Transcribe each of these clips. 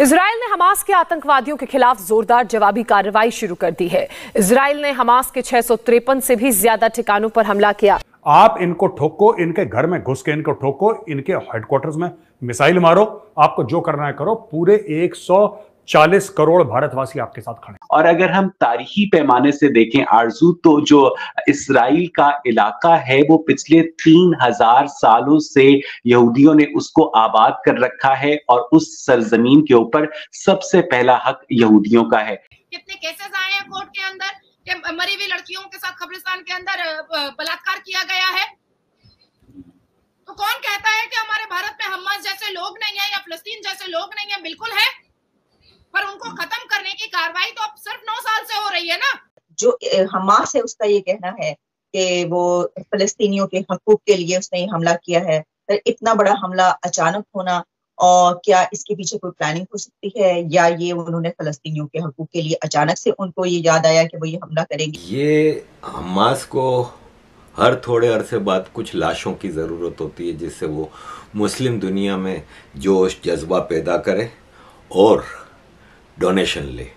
Israel ने Hamas के आतंकवादियों के खिलाफ जोरदार जवाबी कार्रवाई शुरू कर दी है इसराइल ने हमास के छह से भी ज्यादा ठिकानों पर हमला किया आप इनको ठोको इनके घर में घुस के इनको ठोको इनके हेडक्वार्टर में मिसाइल मारो आपको जो करना है करो पूरे एक चालीस करोड़ भारतवासी आपके साथ खड़े और अगर हम तारीखी पैमाने से देखें आरजू तो जो इसराइल का इलाका है वो पिछले तीन हजार सालों से यहूदियों ने उसको आबाद कर रखा है और उस सरजमीन के ऊपर सबसे पहला हक यहूदियों का है कितने केसेस आए हैं कोर्ट के अंदर के मरी हुई लड़कियों के साथ कब्रिस्तान के अंदर बलात्कार किया गया है तो कौन कहता है कि हमारे भारत में हम जैसे लोग नहीं है या फलस्तीन जैसे लोग नहीं है बिल्कुल है कार्रवाई तो अब सिर्फ नौ साल से हो रही है ना जो हमास है उसका ये कहना है कि वो फलस्तीनियों के हकूक के लिए उसने हमला किया है पर इतना बड़ा हमला अचानक होना और क्या इसके पीछे कोई प्लानिंग हो सकती है या ये उन्होंने फलस्तीनियों के हकूक के लिए अचानक से उनको ये याद आया कि वो ये हमला करेंगे ये हमास को हर थोड़े अरसे बाद कुछ लाशों की ज़रूरत होती है जिससे वो मुस्लिम दुनिया में जोश जज्बा पैदा करे और डोनेशन ले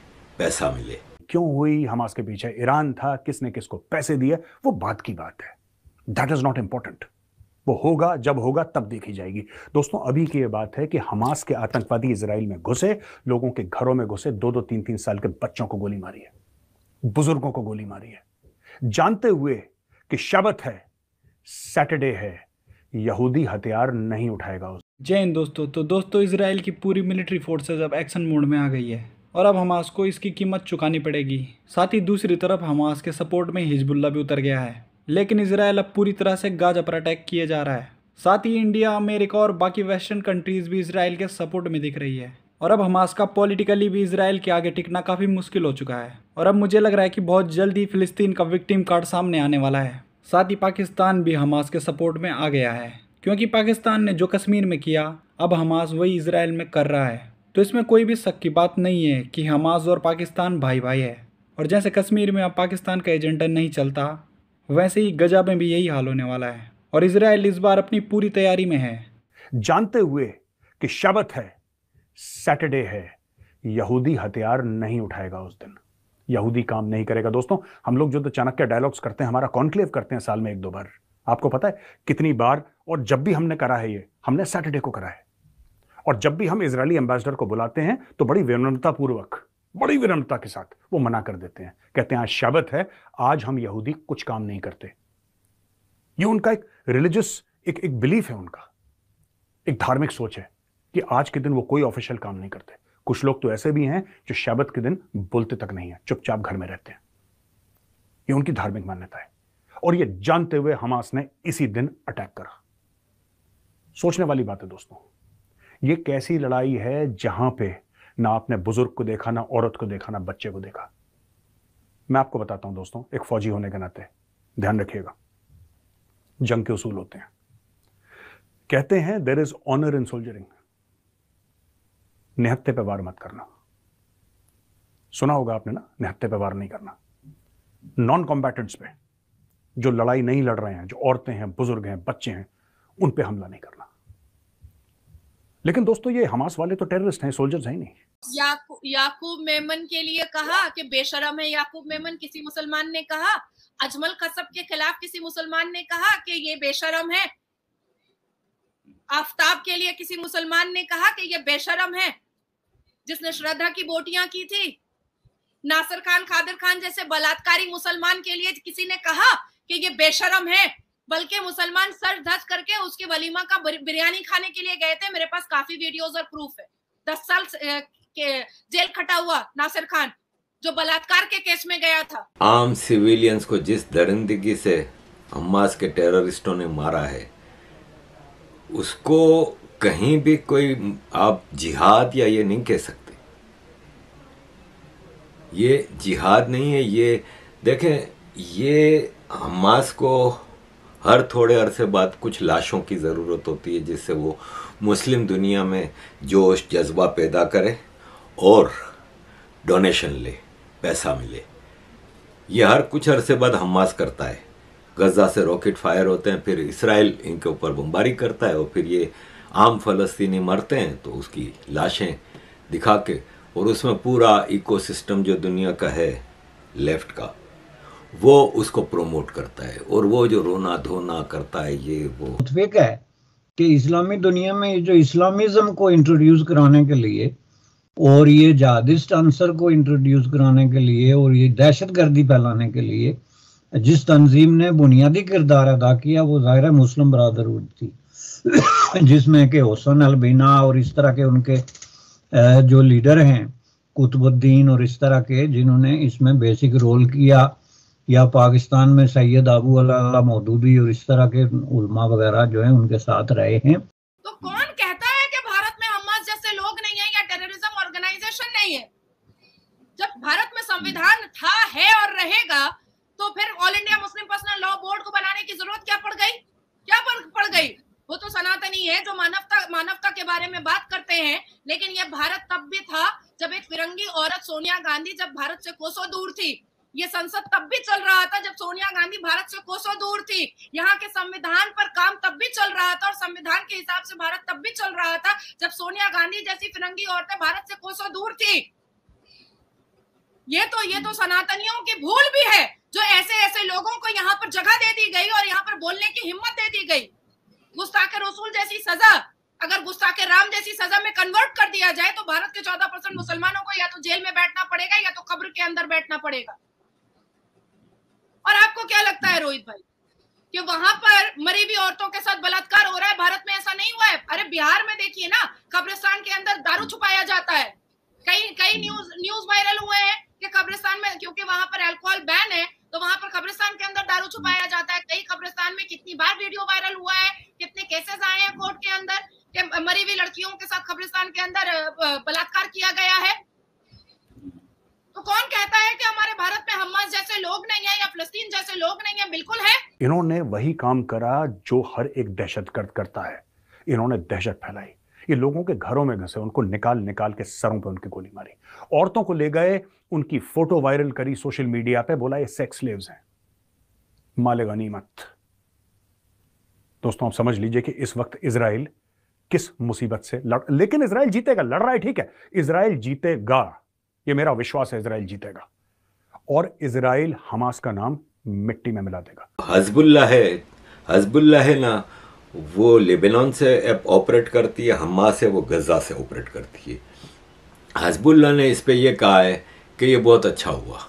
पैसा मिले क्यों हुई हमास के पीछे ईरान था किसने किसको पैसे दिए वो बात की बात है दैट इज नॉट इंपॉर्टेंट वो होगा जब होगा तब देखी जाएगी दोस्तों अभी की ये बात है कि हमास के आतंकवादी इसराइल में घुसे लोगों के घरों में घुसे दो दो तीन तीन साल के बच्चों को गोली मारी है बुजुर्गों को गोली मारी है जानते हुए कि शबत है सैटरडे है यहूदी हथियार नहीं उठाएगा उस जय हिंद दोस्तों तो दोस्तों इसराइल की पूरी मिलिट्री फोर्सेज अब एक्शन मोड में आ गई है और अब हमास को इसकी कीमत चुकानी पड़ेगी साथ ही दूसरी तरफ हमास के सपोर्ट में हिजबुल्ला भी उतर गया है लेकिन इसराइल अब पूरी तरह से गाजा पर अटैक किया जा रहा है साथ ही इंडिया अमेरिका और बाकी वेस्टर्न कंट्रीज़ भी इसराइल के सपोर्ट में दिख रही है और अब हमास का पॉलिटिकली भी इसराइल के आगे टिकना काफ़ी मुश्किल हो चुका है और अब मुझे लग रहा है कि बहुत जल्द ही फिलिस्तीन का विक्टिम कार्ड सामने आने वाला है साथ ही पाकिस्तान भी हमास के सपोर्ट में आ गया है क्योंकि पाकिस्तान ने जो कश्मीर में किया अब हमास वही इसराइल में कर रहा है तो इसमें कोई भी शक की बात नहीं है कि हमास और पाकिस्तान भाई भाई है और जैसे कश्मीर में अब पाकिस्तान का एजेंडा नहीं चलता वैसे ही गजा में भी यही हाल होने वाला है और इसराइल इस बार अपनी पूरी तैयारी में है जानते हुए कि शबत है सैटरडे है यहूदी हथियार नहीं उठाएगा उस दिन यहूदी काम नहीं करेगा दोस्तों हम लोग जो तो चाणक्य डायलॉग्स करते हैं हमारा कॉन्क्लेव करते हैं साल में एक दो बार आपको पता है कितनी बार और जब भी हमने करा है ये हमने सैटरडे को करा है और जब भी हम इसराइली एम्बेसडर को बुलाते हैं तो बड़ी विनम्रतापूर्वक बड़ी विनम्रता के साथ वो मना कर देते हैं कहते हैं आज शबत है आज हम यहूदी कुछ काम नहीं करते ये उनका एक रिलीजियस एक एक बिलीफ है उनका एक धार्मिक सोच है कि आज के दिन वो कोई ऑफिशियल काम नहीं करते कुछ लोग तो ऐसे भी हैं जो शबत के दिन बोलते तक नहीं है चुपचाप घर में रहते हैं ये उनकी धार्मिक मान्यता है और ये जानते हुए हमास ने इसी दिन अटैक करा सोचने वाली बात है दोस्तों ये कैसी लड़ाई है जहां पे ना आपने बुजुर्ग को देखा ना औरत को देखा ना बच्चे को देखा मैं आपको बताता हूं दोस्तों एक फौजी होने के नाते ध्यान रखिएगा जंग के उसूल होते हैं कहते हैं there is honour in soldiering निहत्ते पे वार मत करना सुना होगा आपने ना निहत्ते पे वार नहीं करना नॉन कॉम्बैटेंट्स पे जो लड़ाई नहीं लड़ रहे हैं जो औरतें हैं बुजुर्ग हैं बच्चे हैं उन पे हमला नहीं करना लेकिन दोस्तों ये हमास वाले तो टेररिस्ट हैं सोल्जर्स हैं नहीं याकू, याकूब मेमन के लिए कहा कि बेशरम है याकूब मेमन किसी मुसलमान ने कहा अजमल कसब के खिलाफ किसी मुसलमान ने कहा कि ये बेशरम है आफ्ताब के लिए किसी मुसलमान ने कहा कि ये बेशरम है जिसने श्रद्धा की बोटियां की थी नासर खान खादर खान जैसे बलात्कारी मुसलमान के लिए किसी ने कहा कि ये बेशरम है बल्कि मुसलमान सर धस करके उसके वलीमा का बिरयानी खाने के लिए गए थे मेरे पास काफी वीडियोस और प्रूफ है दस साल के जेल खटा हुआ नासिर खान जो बलात्कार के केस में गया था आम सिविलियंस को जिस दरिंदगी से हमास के टेररिस्टों ने मारा है उसको कहीं भी कोई आप जिहाद या ये नहीं कह सकते ये जिहाद नहीं है ये देखें ये हमास को हर थोड़े अरसे बाद कुछ लाशों की ज़रूरत होती है जिससे वो मुस्लिम दुनिया में जोश जज्बा पैदा करे और डोनेशन ले पैसा मिले ये हर कुछ अरसे बाद हमास करता है गजा से रॉकेट फायर होते हैं फिर इसराइल इनके ऊपर बमबारी करता है और फिर ये आम फलस्तीनी मरते हैं तो उसकी लाशें दिखा के और उसमें पूरा इकोसिस्टम जो दुनिया का है लेफ्ट का वो उसको प्रमोट करता है और वो जो रोना धोना करता है ये वो मुतफिक है कि इस्लामी दुनिया में जो इस्लामिज्म को इंट्रोड्यूस कराने के लिए और ये जहादिस्ट आंसर को इंट्रोड्यूस कराने के लिए और ये दहशत गर्दी फैलाने के लिए जिस तंजीम ने बुनियादी किरदार अदा किया वो ज़ाहिर मुस्लिम बरदरहुड थी जिसमें कि हुसन अलबीना और इस तरह के उनके जो लीडर हैं कुतुबुद्दीन और इस तरह के जिन्होंने इसमें बेसिक रोल किया या पाकिस्तान में सैयद अबू अल्लाह मौदूदी और इस तरह के उलमा वगैरह जो है उनके साथ रहे हैं तो कौन कहता है कि भारत में हमास जैसे लोग नहीं है या टेररिज्म ऑर्गेनाइजेशन नहीं है जब भारत में संविधान था है और रहेगा तो फिर All India Muslim Personal Law Board को बनाने की जरूरत क्या पड़ गई क्या पड़ गई वो तो सनातनी है जो मानवता मानवता के बारे में बात करते हैं लेकिन ये भारत तब भी था जब एक फिरंगी औरत सोनिया गांधी जब भारत से कोसों दूर थी ये संसद तब भी चल रहा था जब सोनिया गांधी भारत से कोसों दूर थी यहाँ के संविधान पर काम तब भी चल रहा था और संविधान के हिसाब से भारत तब भी चल रहा था जब सोनिया गांधी जैसी फिरंगी औरतें भारत से कोसों दूर थी ये तो ये तो सनातनियों की भूल भी है जो ऐसे ऐसे लोगों को यहाँ पर जगह दे दी गई और यहाँ पर बोलने की हिम्मत दे दी गई के रसूल जैसी सजा अगर के राम जैसी सजा में कन्वर्ट कर दिया जाए तो भारत के चौदह परसेंट मुसलमानों को या तो जेल में बैठना पड़ेगा या तो कब्र के अंदर बैठना पड़ेगा आपको क्या लगता है रोहित भाई कि वहां पर मरी भी औरतों के साथ बलात्कार हो रहा है भारत में ऐसा नहीं हुआ है अरे बिहार में देखिए ना कब्रिस्तान के अंदर दारू छुपाया जाता है कई कई न्यूज न्यूज वायरल हुए हैं कि कब्रिस्तान में क्योंकि वहां पर अल्कोहल बैन है तो वहां पर कब्रिस्तान के अंदर दारू छुपाया जाता है कई कब्रिस्तान में कितनी बार वीडियो वायरल हुआ है कितने केसेस आए हैं कोर्ट के अंदर मरी हुई लड़कियों के साथ कब्रिस्तान के अंदर बलात्कार हमारे भारत में हमास जैसे लोग नहीं है या फलस्तीन जैसे लोग नहीं है बिल्कुल है इन्होंने वही काम करा जो हर एक दहशत गर्द करता है इन्होंने दहशत फैलाई ये लोगों के घरों में घसे उनको निकाल निकाल के सरों पर उनकी गोली मारी औरतों को ले गए उनकी फोटो वायरल करी सोशल मीडिया पे बोला ये सेक्स लेव्स हैं माले गनीमत दोस्तों आप समझ लीजिए कि इस वक्त इसराइल किस मुसीबत से लड़ लेकिन इसराइल जीतेगा लड़ रहा है ठीक है इसराइल जीतेगा ये मेरा विश्वास है इसराइल जीतेगा और इसराइल हमास का नाम मिट्टी में मिला देगा हजबुल्ला है हजबुल्ला है ना वो लेबनान से ऑपरेट करती है हमास है वो गजा से ऑपरेट करती है हजबुल्ला ने इस पर यह कहा है कि यह बहुत अच्छा हुआ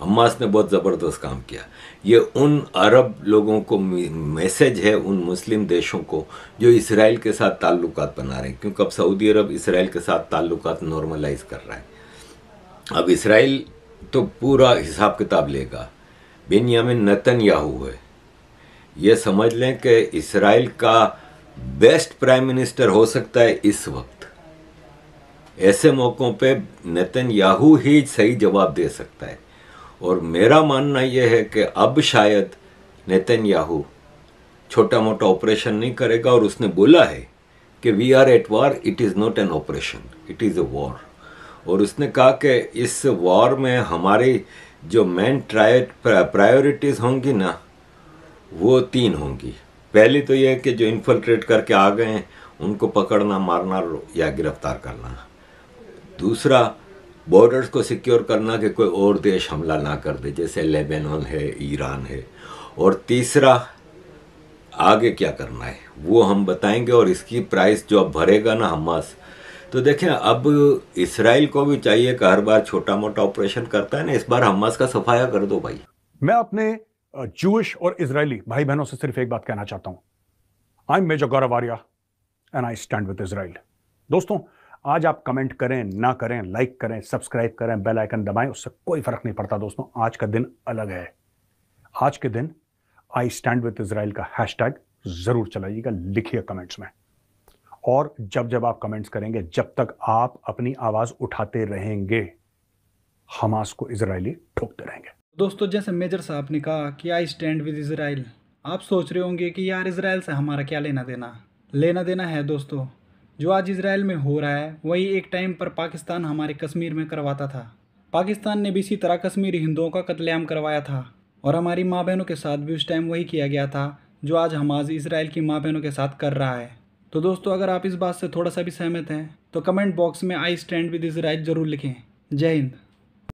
हमास ने बहुत ज़बरदस्त काम किया ये उन अरब लोगों को मैसेज है उन मुस्लिम देशों को जो इसराइल के साथ ताल्लुक बना रहे हैं क्योंकि अब सऊदी अरब इसराइल के साथ ताल्लुक नॉर्मलाइज कर रहा है अब इसराइल तो पूरा हिसाब किताब लेगा बेनियामिन नतन याहू है ये समझ लें कि इसराइल का बेस्ट प्राइम मिनिस्टर हो सकता है इस वक्त ऐसे मौक़ों पे नतन याहू ही सही जवाब दे सकता है और मेरा मानना यह है कि अब शायद नितिन याहू छोटा मोटा ऑपरेशन नहीं करेगा और उसने बोला है कि we are at war it is not an operation it is a war और उसने कहा कि इस वॉर में हमारी जो मेन प्रायोरिटीज़ होंगी ना वो तीन होंगी पहली तो यह है कि जो इन्फल्ट्रेट करके आ गए हैं उनको पकड़ना मारना या गिरफ्तार करना दूसरा बॉर्डर्स को सिक्योर करना कि कोई और देश हमला ना कर दे जैसे लेबनान है ईरान है और तीसरा आगे क्या करना है वो हम बताएंगे और इसकी प्राइस जो अब भरेगा ना हमास तो देखें अब इसराइल को भी चाहिए कि हर बार छोटा मोटा ऑपरेशन करता है ना इस बार हमास का सफाया कर दो भाई मैं अपने जूश और इसराइली भाई बहनों से सिर्फ एक बात कहना चाहता हूं I am major Gaurav Arya and I stand with Israel दोस्तों आज आप कमेंट करें ना करें लाइक करें सब्सक्राइब करें बेल आइकन दबाएं उससे कोई फर्क नहीं पड़ता दोस्तों आज का दिन अलग है आज के दिन आई स्टैंड विद इसराइल का हैशटैग जरूर चलाइएगा लिखिए कमेंट्स में और जब जब आप कमेंट्स करेंगे जब तक आप अपनी आवाज़ उठाते रहेंगे हमास को इसराइली ठोकते रहेंगे दोस्तों जैसे मेजर साहब ने कहा कि आई स्टैंड विद इसराइल आप सोच रहे होंगे कि यार इसराइल से हमारा क्या लेना देना लेना देना है दोस्तों जो आज इसराइल में हो रहा है वही एक टाइम पर पाकिस्तान हमारे कश्मीर में करवाता था पाकिस्तान ने भी इसी तरह कश्मीरी हिंदुओं का कत्लेआम करवाया था और हमारी माँ बहनों के साथ भी उस टाइम वही किया गया था जो आज हमाज इसराइल की माँ बहनों के साथ कर रहा है तो दोस्तों अगर आप इस बात से थोड़ा सा भी सहमत हैं तो कमेंट बॉक्स में I stand with Israel ज़रूर लिखें जय हिंद